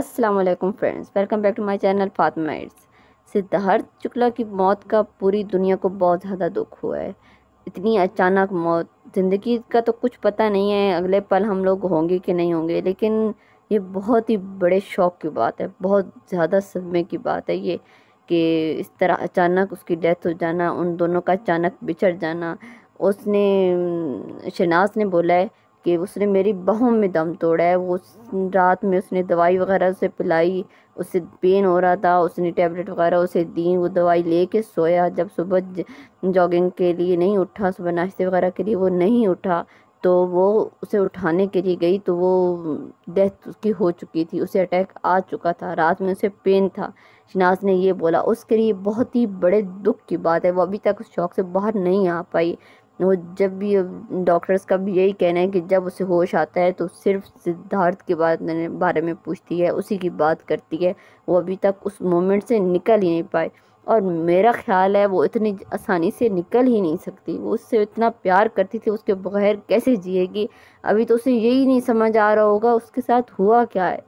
अस्सलाम वालेकुम friends welcome back to my channel Fatma it's Siddharth Shukla की मौत का पूरी दुनिया को बहुत ज़्यादा दुख हुआ है इतनी अचानक मौत ज़िंदगी का तो कुछ पता नहीं है अगले पल हम लोग होंगे कि नहीं होंगे लेकिन ये बहुत ही बड़े शौक की बात है बहुत ज़्यादा सदमे की बात है ये कि इस तरह अचानक उसकी डेथ हो जाना उन दोनों का अचानक बिछड़ जाना उसने शनाज ने बोला है कि उसने मेरी बहू में दम तोड़ा है वो रात में उसने दवाई वगैरह उसे पिलाई उससे पेन हो रहा था उसने टैबलेट वगैरह उसे दी वो दवाई ले कर सोया जब सुबह जॉगिंग के लिए नहीं उठा सुबह नाश्ते वगैरह के लिए वो नहीं उठा तो वो उसे उठाने के लिए गई तो वो डेथ उसकी हो चुकी थी उसे अटैक आ चुका था रात में उसे पेन था शिनाज ने ये बोला उसके लिए बहुत ही बड़े दुख की बात है वो अभी तक उस शौक से बाहर नहीं आ पाई वो जब भी डॉक्टर्स का भी यही कहना है कि जब उसे होश आता है तो सिर्फ सिद्धार्थ के बाद बारे में पूछती है उसी की बात करती है वो अभी तक उस मोमेंट से निकल ही नहीं पाए और मेरा ख्याल है वो इतनी आसानी से निकल ही नहीं सकती वो उससे इतना प्यार करती थी उसके बगैर कैसे जिएगी अभी तो उसे यही नहीं समझ आ रहा होगा उसके साथ हुआ क्या है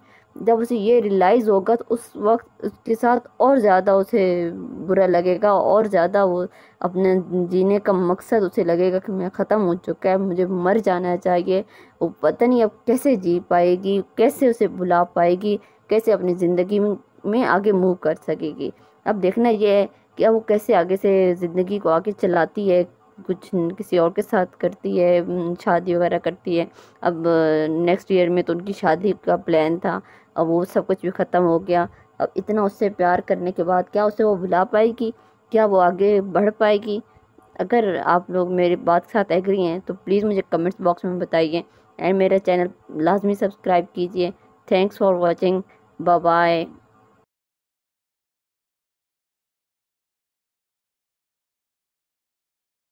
जब उसे ये रियलाइज़ होगा तो उस वक्त उसके साथ और ज़्यादा उसे बुरा लगेगा और ज़्यादा वो अपने जीने का मकसद उसे लगेगा कि मैं ख़त्म हो चुका है मुझे मर जाना चाहिए वो पता नहीं अब कैसे जी पाएगी कैसे उसे बुला पाएगी कैसे अपनी ज़िंदगी में आगे मूव कर सकेगी अब देखना यह है कि अब वो कैसे आगे से ज़िंदगी को आगे चलाती है कुछ किसी और के साथ करती है शादी वगैरह करती है अब नेक्स्ट ईयर में तो उनकी शादी का प्लान था अब वो सब कुछ भी ख़त्म हो गया अब इतना उससे प्यार करने के बाद क्या उसे वो भुला पाएगी क्या वो आगे बढ़ पाएगी अगर आप लोग मेरे बात के साथ एग्री हैं तो प्लीज़ मुझे कमेंट्स बॉक्स में बताइए एंड मेरा चैनल लाजमी सब्सक्राइब कीजिए थैंक्स फॉर वॉचिंग बाय